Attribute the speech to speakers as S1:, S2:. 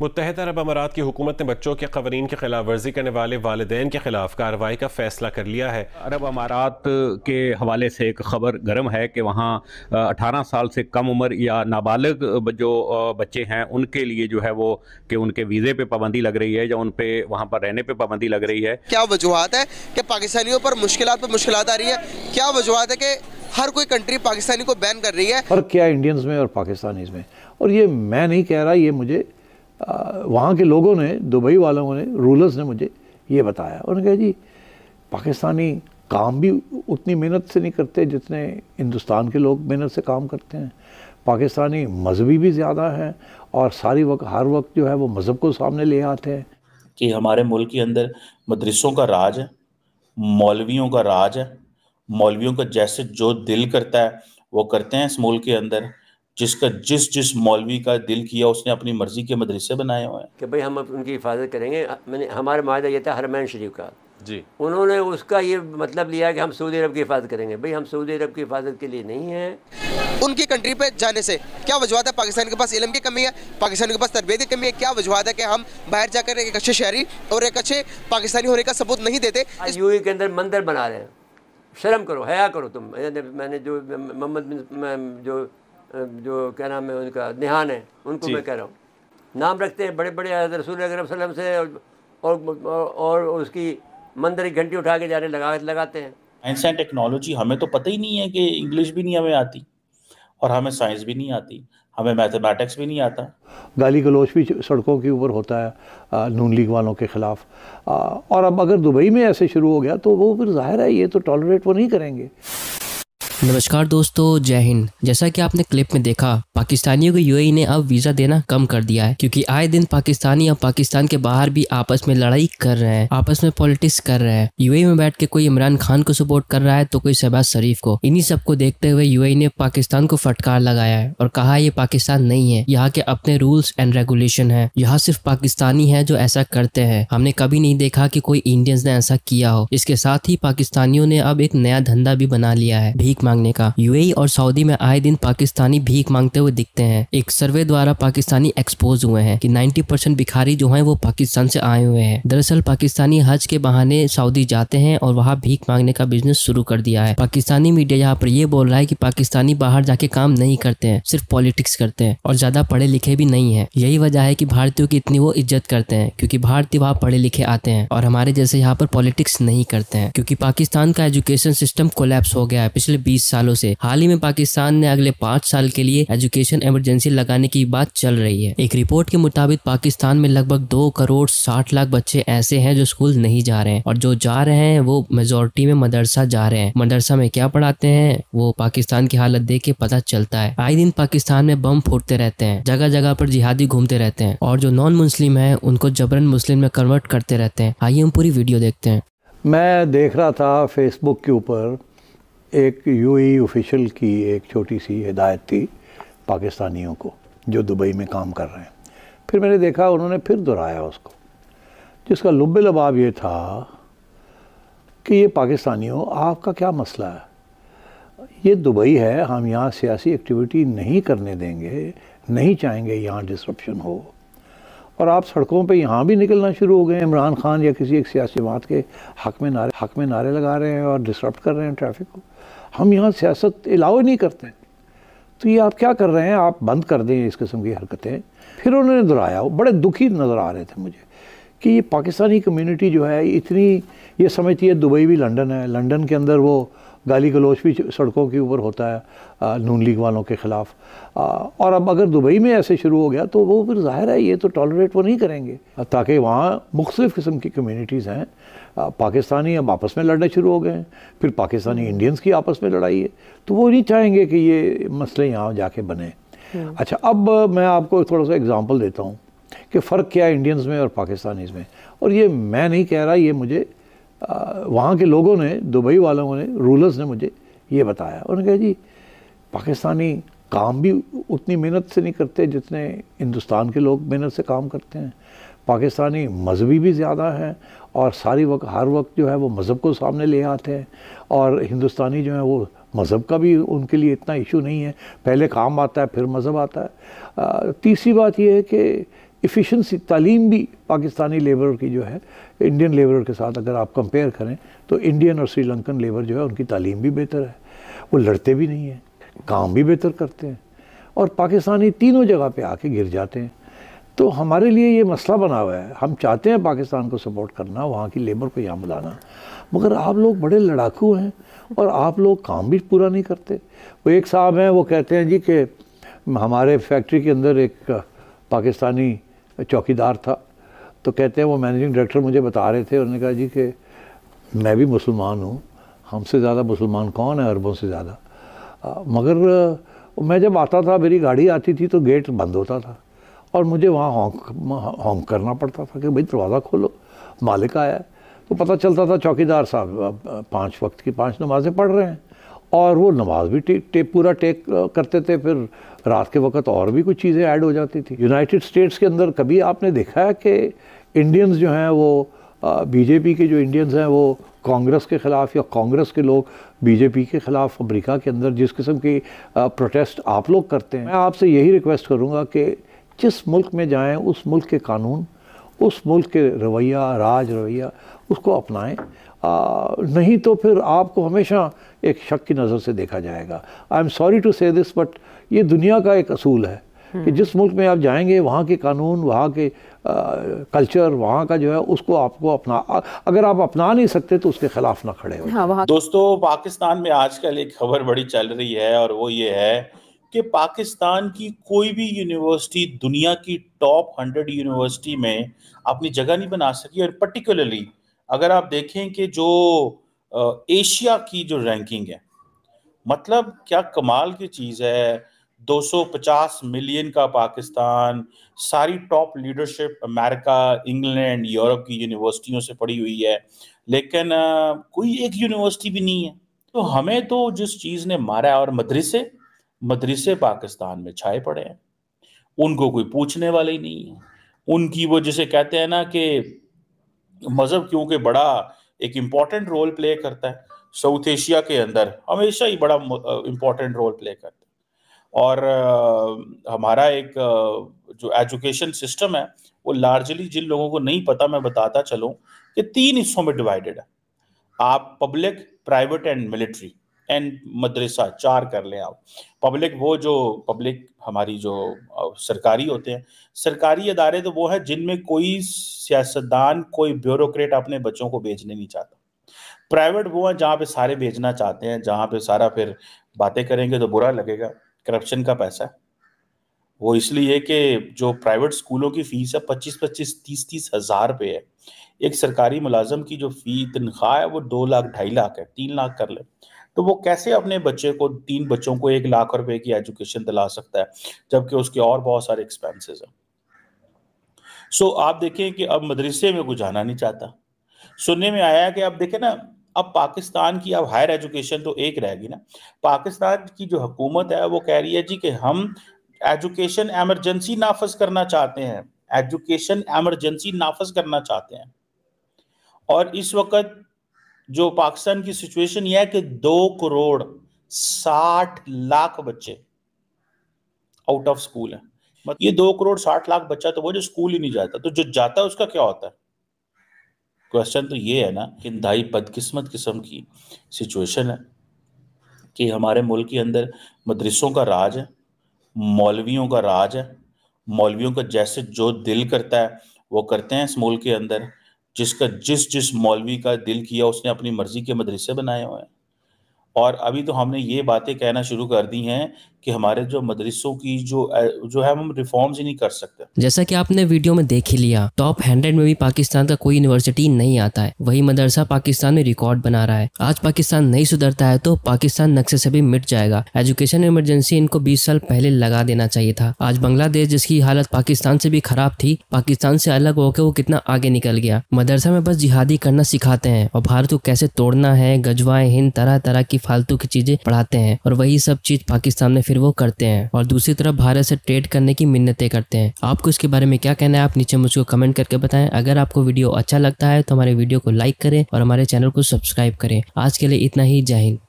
S1: मुतहद अरब अमारात की हुकूमत ने बच्चों के कवरीन की खिलाफ वर्जी करने वाले वाले के खिलाफ कार्रवाई का फैसला कर लिया है अरब अमारात के हवाले से एक खबर गर्म है कि वहाँ अठारह साल से कम उम्र या नाबालग जो बच्चे हैं उनके लिए जो है वो कि उनके वीज़े पे पाबंदी लग रही है या उन पे वहाँ पर रहने पर पाबंदी लग रही है क्या वजूहत है कि पाकिस्तानियों पर मुश्किल पर मुश्किल आ रही है क्या वजूहत है कि हर कोई कंट्री पाकिस्तानी को बैन कर रही है और
S2: क्या इंडियंस में और पाकिस्तानी में और ये मैं नहीं कह रहा ये मुझे वहाँ के लोगों ने दुबई वालों ने रूलर्स ने मुझे ये बताया उन्होंने कहा जी पाकिस्तानी काम भी उतनी मेहनत से नहीं करते जितने हिंदुस्तान के लोग मेहनत से काम करते हैं पाकिस्तानी मजहबी भी ज़्यादा हैं और सारी वक्त हर वक्त जो है वो मज़हब को सामने ले आते हैं
S1: कि हमारे मुल्क के अंदर मदरसों का राज है मौलवियों का राज है मौलवियों का जैसे जो दिल करता है वो करते हैं इस मुल्क के अंदर जिसका जिस जिस मौलवी का दिल किया उसने अपनी मर्ज़ी के मदरसे बनाए हुए हैं
S2: कि भाई हम उनकी हिफाजत करेंगे मैंने हमारे माहा यह था हरमैन शरीफ का जी उन्होंने उसका ये मतलब लिया कि हम सऊदी अरब की हिफाजत करेंगे भाई हम सऊदी अरब की हिफाजत के लिए
S1: नहीं है उनकी कंट्री पे जाने से क्या वजूहत है पाकिस्तान के पास इलम की कमी है पाकिस्तान के पास तरबियत की कमी है क्या वजूहत है कि हम बाहर जाकर एक अच्छे शहरी और एक अच्छे पाकिस्तानी होने का सबूत नहीं देते यू के अंदर मंदिर बना रहे हैं
S2: शर्म करो हया करो तुम मैंने जो मोहम्मद जो जो क्या नाम है उनका निहान है उनको मैं कह रहा हूँ नाम रखते हैं बड़े बड़े रसूल अक्रम से और, और, और उसकी मंदिर एक घंटी उठा के जाने लगा लगाते हैं
S1: साइंस एंड टेक्नोलॉजी हमें तो पता ही नहीं है कि इंग्लिश भी नहीं हमें आती और हमें साइंस भी नहीं आती हमें मैथमेटिक्स भी नहीं आता
S2: गाली गलोच भी सड़कों के ऊपर होता है नून लीग वालों के ख़िलाफ़ और अब अगर दुबई में ऐसे शुरू हो गया तो वो फिर जाहिर है ये तो टॉलरेट वो नहीं करेंगे
S3: नमस्कार दोस्तों जय हिंद जैसा कि आपने क्लिप में देखा पाकिस्तानियों को यूएई e ने अब वीजा देना कम कर दिया है क्योंकि आए दिन पाकिस्तानी और पाकिस्तान के बाहर भी आपस में लड़ाई कर रहे हैं आपस में पॉलिटिक्स कर रहे हैं यूएई e में बैठ के कोई इमरान खान को सपोर्ट कर रहा है तो कोई शहबाज शरीफ को इन्हीं सबको देखते हुए यूएई e ने पाकिस्तान को फटकार लगाया है और कहा ये पाकिस्तान नहीं है यहाँ के अपने रूल्स एंड रेगुलेशन है यहाँ सिर्फ पाकिस्तानी है जो ऐसा करते हैं हमने कभी नहीं देखा की कोई इंडियंस ने ऐसा किया हो इसके साथ ही पाकिस्तानियों ने अब एक नया धंधा भी बना लिया है भीख मांगने का यूएई और सऊदी में आए दिन पाकिस्तानी भीख मांगते हुए दिखते हैं एक सर्वे द्वारा पाकिस्तानी एक्सपोज हुए हैं कि 90 परसेंट भिखारी जो हैं वो पाकिस्तान से आए हुए हैं दरअसल पाकिस्तानी हज के बहाने सऊदी जाते हैं और वहाँ भीख मांगने का बिजनेस शुरू कर दिया है पाकिस्तानी मीडिया यहाँ पर यह बोल रहा है की पाकिस्तानी बाहर जाके काम नहीं करते हैं सिर्फ पॉलिटिक्स करते हैं और ज्यादा पढ़े लिखे भी नहीं है यही वजह है की भारतीयों की इतनी वो इज्जत करते हैं क्यूँकी भारतीय वहाँ पढ़े लिखे आते हैं और हमारे जैसे यहाँ पर पॉलिटिक्स नहीं करते हैं क्योंकि पाकिस्तान का एजुकेशन सिस्टम कोलेप्स हो गया है पिछले 20 सालों से हाल ही में पाकिस्तान ने अगले पाँच साल के लिए एजुकेशन इमरजेंसी लगाने की बात चल रही है एक रिपोर्ट के मुताबिक पाकिस्तान में लगभग दो करोड़ साठ लाख बच्चे ऐसे हैं जो स्कूल नहीं जा रहे हैं और जो जा रहे हैं वो मेजोरिटी में मदरसा जा रहे हैं मदरसा में क्या पढ़ाते हैं वो पाकिस्तान की हालत देख के पता चलता है आए दिन पाकिस्तान में बम फोड़ते रहते हैं जगह जगह पर जिहादी घूमते रहते हैं और जो नॉन मुस्लिम है उनको जबरन मुस्लिम में कन्वर्ट करते रहते हैं आइए हम पूरी वीडियो देखते हैं
S2: मैं देख रहा था फेसबुक के ऊपर एक यूएई ऑफिशियल e की एक छोटी सी हिदायत थी पाकिस्तानियों को जो दुबई में काम कर रहे हैं फिर मैंने देखा उन्होंने फिर दोहराया उसको जिसका लुब लबाव ये था कि ये पाकिस्तानियों आपका क्या मसला है ये दुबई है हम यहाँ सियासी एक्टिविटी नहीं करने देंगे नहीं चाहेंगे यहाँ डिस्ट्रप्शन हो और आप सड़कों पे यहाँ भी निकलना शुरू हो गए इमरान खान या किसी एक सियासी बात के हक में नारे हक में नारे लगा रहे हैं और डिसरप्ट कर रहे हैं ट्रैफिक को हम यहाँ सियासत अलाउ नहीं करते तो ये आप क्या कर रहे हैं आप बंद कर दें इस किस्म की हरकतें फिर उन्होंने दोहराया बड़े दुखी नज़र आ रहे थे मुझे कि ये पाकिस्तानी कम्युनिटी जो है इतनी ये समझती है दुबई भी लंदन है लंदन के अंदर वो गाली गलोच भी सड़कों के ऊपर होता है नून लीग वालों के ख़िलाफ़ और अब अगर दुबई में ऐसे शुरू हो गया तो वो फिर ज़ाहिर है ये तो टॉलरेट वो नहीं करेंगे ताकि वहाँ मुख्तलिफ़ किस्म की कम्यूनिटीज़ हैं पाकिस्तानी अब आपस में लड़ने शुरू हो गए हैं फिर पाकिस्तानी इंडियंस की आपस में लड़ाई है तो वो नहीं चाहेंगे कि ये मसले यहाँ जाके बने हम्म। अच्छा अब मैं आपको थोड़ा सा एग्ज़ाम्पल देता हूँ कि फ़र्क क्या है इंडियंस में और पाकिस्तानीज़ में और ये मैं नहीं कह रहा ये मुझे वहाँ के लोगों ने दुबई वालों ने रूलर्स ने मुझे ये बताया उन्होंने कहा जी पाकिस्तानी काम भी उतनी मेहनत से नहीं करते जितने हिंदुस्तान के लोग मेहनत से काम करते हैं पाकिस्तानी मजहबी भी ज़्यादा हैं और सारी वक्त हर वक्त जो है वो मज़हब को सामने ले आते हैं और हिंदुस्तानी जो है वो मज़हब का भी उनके लिए इतना इशू नहीं है पहले काम आता है फिर मज़हब आता है तीसरी बात यह है कि इफ़िशेंसी तालीम भी पाकिस्तानी लेबर की जो है इंडियन लेबर के साथ अगर आप कंपेयर करें तो इंडियन और श्रीलंकन लेबर जो है उनकी तालीम भी बेहतर है वो लड़ते भी नहीं हैं काम भी बेहतर करते हैं और पाकिस्तानी तीनों जगह पे आके गिर जाते हैं तो हमारे लिए ये मसला बना हुआ है हम चाहते हैं पाकिस्तान को सपोर्ट करना वहाँ की लेबर को यहाँ बुलाना मगर आप लोग बड़े लड़ाकू हैं और आप लोग काम भी पूरा नहीं करते वो एक साहब हैं वो कहते हैं जी कि हमारे फैक्ट्री के अंदर एक पाकिस्तानी चौकीदार था तो कहते हैं वो मैनेजिंग डायरेक्टर मुझे बता रहे थे उन्होंने कहा जी कि मैं भी मुसलमान हूँ हमसे ज़्यादा मुसलमान कौन है अरबों से ज़्यादा मगर मैं जब आता था मेरी गाड़ी आती थी तो गेट बंद होता था और मुझे वहाँ हॉन्क हॉन्क करना पड़ता था कि भाई दरवाज़ा खोलो मालिक आया है तो पता चलता था चौकीदार साहब पाँच वक्त की पाँच नमाज़ें पढ़ रहे हैं और वो नमाज भी टेक टे, पूरा टेक करते थे फिर रात के वक्त और भी कुछ चीज़ें ऐड हो जाती थी यूनाइटेड स्टेट्स के अंदर कभी आपने देखा है कि इंडियंस जो हैं वो बीजेपी के जो इंडियंस हैं वो कांग्रेस के ख़िलाफ़ या कांग्रेस के लोग बीजेपी के ख़िलाफ़ अमेरिका के अंदर जिस किस्म की प्रोटेस्ट आप लोग करते हैं मैं आपसे यही रिक्वेस्ट करूँगा कि जिस मुल्क में जाएँ उस मुल्क के कानून उस मुल्क के रवैया राज रवैया उसको अपनाएं आ, नहीं तो फिर आपको हमेशा एक शक की नज़र से देखा जाएगा I am sorry to say this but ये दुनिया का एक असूल है कि जिस मुल्क में आप जाएंगे वहाँ के कानून वहाँ के कल्चर वहाँ का जो है उसको आपको अपना अगर आप अपना नहीं सकते तो उसके खिलाफ ना खड़े हो हाँ,
S1: दोस्तों पाकिस्तान में आजकल एक खबर बड़ी चल रही है और वो ये है कि पाकिस्तान की कोई भी यूनिवर्सिटी दुनिया की टॉप हंड्रेड यूनिवर्सिटी में अपनी जगह नहीं बना सकी और पर्टिकुलरली अगर आप देखें कि जो एशिया की जो रैंकिंग है मतलब क्या कमाल की चीज़ है 250 मिलियन का पाकिस्तान सारी top leadership America England Europe की यूनिवर्सिटियों से पड़ी हुई है लेकिन कोई एक यूनिवर्सिटी भी नहीं है तो हमें तो जिस चीज़ ने मारा है और मदरसे मदरसे पाकिस्तान में छाए पड़े हैं उनको कोई पूछने वाले ही नहीं है उनकी वो जिसे कहते हैं ना कि मज़हब क्योंकि बड़ा एक इम्पॉर्टेंट रोल प्ले करता है साउथ एशिया के अंदर हमेशा ही बड़ा इम्पॉर्टेंट रोल प्ले करता है और हमारा एक जो एजुकेशन सिस्टम है वो लार्जली जिन लोगों को नहीं पता मैं बताता चलूँ कि तीन हिस्सों में डिवाइडेड है आप public private and military and मदरसा चार कर लें आप पब्लिक वो जो पब्लिक हमारी जो सरकारी होते हैं सरकारी अदारे तो वो है जिनमें कोई सियासतदान कोई ब्यूरोक्रेट अपने बच्चों को भेजने नहीं चाहता प्राइवेट वो है जहाँ पे सारे भेजना चाहते हैं जहाँ पे सारा फिर बातें करेंगे तो बुरा लगेगा करप्शन का पैसा वो इसलिए कि जो प्राइवेट स्कूलों की फीस है पच्चीस पच्चीस तीस तीस हज़ार रुपये है एक सरकारी मुलाजम की जो फी तनख्वाह है वो दो लाख ढाई लाख है तीन लाख कर ले तो वो कैसे अपने बच्चे को तीन बच्चों को एक लाख रुपए की एजुकेशन दिला सकता है जबकि उसके और बहुत सारे एक्सपेंसेस हैं सो so, आप देखें कि अब मदरसे में कुछ जाना नहीं चाहता सुनने में आया कि आप देखें ना अब पाकिस्तान की अब हायर एजुकेशन तो एक रहेगी ना पाकिस्तान की जो हुकूमत है वो कह रही है जी कि हम एजुकेशन एमरजेंसी नाफज करना चाहते हैं एजुकेशन एमरजेंसी नाफज करना चाहते हैं और इस वक्त जो पाकिस्तान की सिचुएशन यह है कि दो करोड़ साठ लाख बच्चे आउट ऑफ स्कूल है मतलब ये दो करोड़ साठ लाख बच्चा तो वो जो स्कूल ही नहीं जाता तो जो जाता है उसका क्या होता है क्वेश्चन तो ये है ना कि दाई बदकिस्मत किस्म की सिचुएशन है कि हमारे मुल्क के अंदर मदरसों का राज है मौलवियों का राज है मौलवियों का जैसे जो दिल करता है वो करते हैं इस मुल्क के अंदर जिसका जिस जिस मौलवी का दिल किया उसने अपनी मर्ज़ी के मदरसे बनाए हुए हैं और अभी तो हमने ये बातें कहना शुरू कर दी हैं कि हमारे जो मदरसों की जो जो है हम रिफॉर्म्स ही नहीं कर सकते
S3: जैसा कि आपने वीडियो में देख ही लिया टॉप हंड्रेड में भी पाकिस्तान का कोई यूनिवर्सिटी नहीं आता है वही मदरसा पाकिस्तान में रिकॉर्ड बना रहा है आज पाकिस्तान नहीं सुधरता है तो पाकिस्तान नक्शे से भी मिट जाएगा एजुकेशन इमरजेंसी इनको बीस साल पहले लगा देना चाहिए था आज बांग्लादेश जिसकी हालत पाकिस्तान से भी खराब थी पाकिस्तान से अलग होकर वो कितना आगे निकल गया मदरसा में बस जिहादी करना सिखाते हैं और भारत को कैसे तोड़ना है गजवाए हिंद तरह तरह की फालतू की चीजें पढ़ाते हैं और वही सब चीज पाकिस्तान में फिर फिर वो करते हैं और दूसरी तरफ भारत से ट्रेड करने की मिन्नतें करते हैं आपको इसके बारे में क्या कहना है आप नीचे मुझको कमेंट करके बताएं अगर आपको वीडियो अच्छा लगता है तो हमारे वीडियो को लाइक करें और हमारे चैनल को सब्सक्राइब करें आज के लिए इतना ही जय हिंद